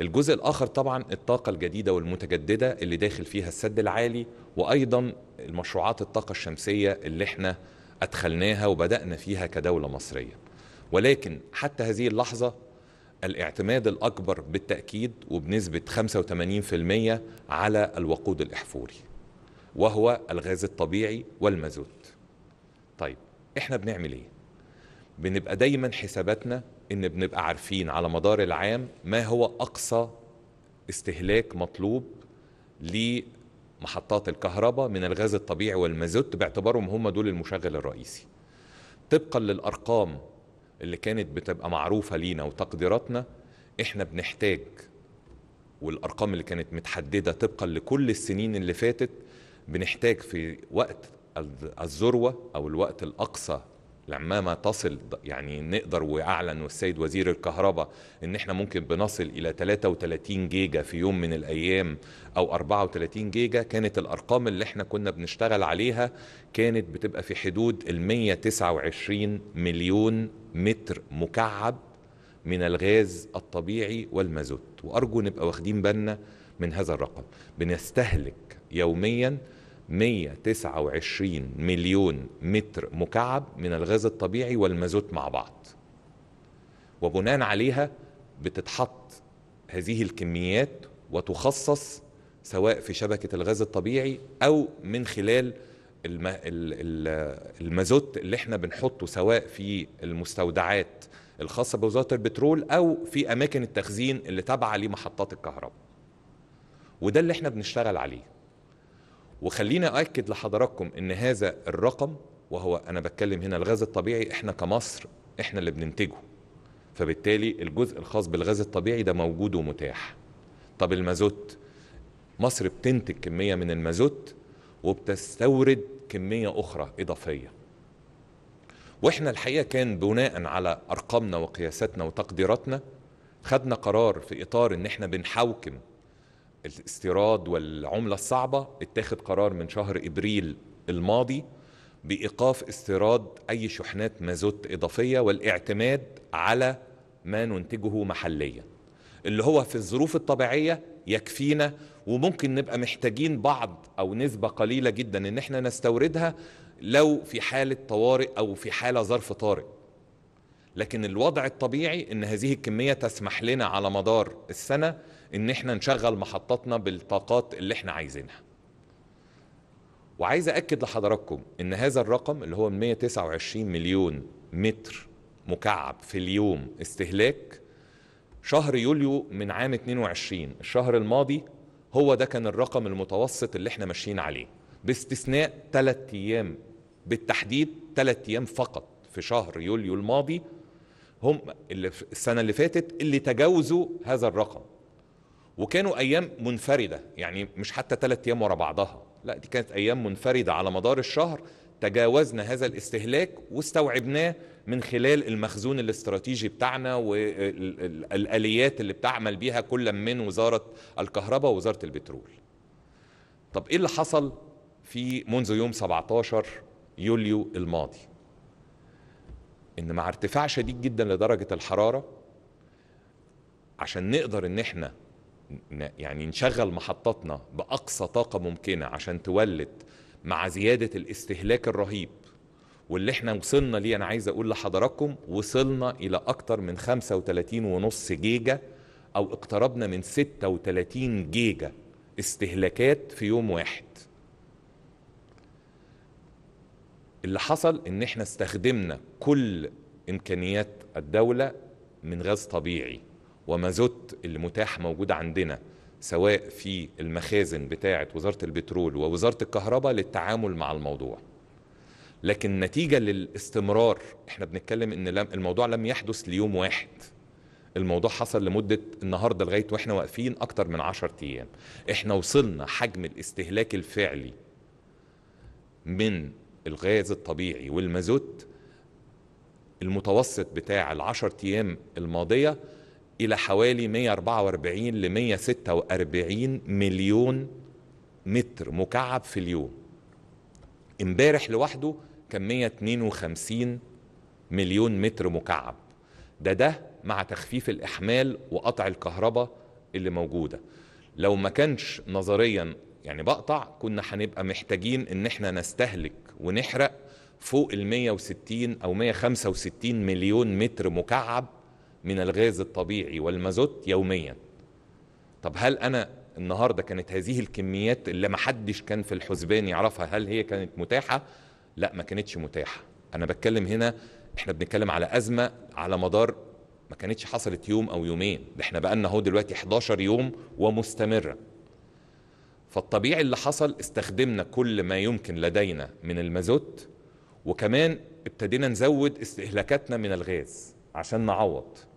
الجزء الاخر طبعا الطاقه الجديده والمتجدده اللي داخل فيها السد العالي وايضا المشروعات الطاقه الشمسيه اللي احنا ادخلناها وبدانا فيها كدوله مصريه ولكن حتى هذه اللحظه الاعتماد الاكبر بالتاكيد وبنسبه 85% على الوقود الاحفوري وهو الغاز الطبيعي والمازوت طيب احنا بنعمل ايه بنبقى دايما حساباتنا ان بنبقى عارفين على مدار العام ما هو اقصى استهلاك مطلوب لمحطات الكهرباء من الغاز الطبيعي والمازوت باعتبارهم هم دول المشغل الرئيسي طبقا للارقام اللي كانت بتبقى معروفه لينا وتقديراتنا احنا بنحتاج والارقام اللي كانت متحدده طبقا لكل السنين اللي فاتت بنحتاج في وقت الذروه او الوقت الاقصى لما ما تصل يعني نقدر واعلن والسيد وزير الكهرباء ان احنا ممكن بنصل الى 33 جيجا في يوم من الايام او 34 جيجا كانت الارقام اللي احنا كنا بنشتغل عليها كانت بتبقى في حدود ال 129 مليون متر مكعب من الغاز الطبيعي والمازوت وارجو نبقى واخدين بالنا من هذا الرقم بنستهلك يوميا 129 مليون متر مكعب من الغاز الطبيعي والمازوت مع بعض وبناء عليها بتتحط هذه الكميات وتخصص سواء في شبكة الغاز الطبيعي أو من خلال المازوت اللي احنا بنحطه سواء في المستودعات الخاصة بوزارة البترول أو في أماكن التخزين اللي تابعة لمحطات الكهرباء وده اللي احنا بنشتغل عليه وخلينا أؤكد لحضراتكم إن هذا الرقم وهو أنا بتكلم هنا الغاز الطبيعي إحنا كمصر إحنا اللي بننتجه فبالتالي الجزء الخاص بالغاز الطبيعي ده موجود ومتاح طب المازوت مصر بتنتج كمية من المازوت وبتستورد كمية أخرى إضافية واحنا الحقيقه كان بناء على ارقامنا وقياساتنا وتقديراتنا خدنا قرار في اطار ان احنا بنحوكم الاستيراد والعملة الصعبة اتاخد قرار من شهر إبريل الماضي بإيقاف استيراد أي شحنات مازوت إضافية والاعتماد على ما ننتجه محليا اللي هو في الظروف الطبيعية يكفينا وممكن نبقى محتاجين بعض أو نسبة قليلة جدا إن احنا نستوردها لو في حالة طوارئ أو في حالة ظرف طارئ لكن الوضع الطبيعي ان هذه الكميه تسمح لنا على مدار السنه ان احنا نشغل محطاتنا بالطاقات اللي احنا عايزينها وعايز اكد لحضراتكم ان هذا الرقم اللي هو 129 مليون متر مكعب في اليوم استهلاك شهر يوليو من عام 22 الشهر الماضي هو ده كان الرقم المتوسط اللي احنا ماشيين عليه باستثناء ثلاث ايام بالتحديد ثلاث ايام فقط في شهر يوليو الماضي هم اللي السنه اللي فاتت اللي تجاوزوا هذا الرقم وكانوا ايام منفرده يعني مش حتى ثلاث ايام ورا بعضها لا دي كانت ايام منفرده على مدار الشهر تجاوزنا هذا الاستهلاك واستوعبناه من خلال المخزون الاستراتيجي بتاعنا والاليات اللي بتعمل بيها كل من وزاره الكهرباء ووزاره البترول طب ايه اللي حصل في منذ يوم 17 يوليو الماضي ان مع ارتفاع شديد جدا لدرجه الحراره عشان نقدر ان احنا يعني نشغل محطاتنا باقصى طاقه ممكنه عشان تولد مع زياده الاستهلاك الرهيب واللي احنا وصلنا ليه انا عايز اقول لحضراتكم وصلنا الى اكتر من 35 ونص جيجا او اقتربنا من 36 جيجا استهلاكات في يوم واحد اللي حصل ان احنا استخدمنا كل امكانيات الدوله من غاز طبيعي ومازوت اللي متاح موجود عندنا سواء في المخازن بتاعه وزاره البترول ووزاره الكهرباء للتعامل مع الموضوع لكن نتيجه للاستمرار احنا بنتكلم ان الموضوع لم يحدث ليوم واحد الموضوع حصل لمدة النهاردة لغاية وإحنا واقفين أكتر من عشر أيام إحنا وصلنا حجم الاستهلاك الفعلي من الغاز الطبيعي والمازوت المتوسط بتاع العشر أيام الماضية إلى حوالي 144 ل 146 مليون متر مكعب في اليوم امبارح لوحده كان 152 مليون متر مكعب ده ده مع تخفيف الإحمال وقطع الكهرباء اللي موجودة لو ما كانش نظريا يعني بقطع كنا هنبقى محتاجين ان احنا نستهلك ونحرق فوق ال 160 او 165 مليون متر مكعب من الغاز الطبيعي والمازوت يوميا طب هل انا النهارده كانت هذه الكميات اللي ما حدش كان في الحسبان يعرفها هل هي كانت متاحه لا ما كانتش متاحه انا بتكلم هنا احنا بنتكلم على ازمه على مدار ما كانتش حصلت يوم او يومين ده احنا لنا اهو دلوقتي 11 يوم ومستمره فالطبيعي اللي حصل استخدمنا كل ما يمكن لدينا من المازوت وكمان ابتدينا نزود استهلاكاتنا من الغاز عشان نعوض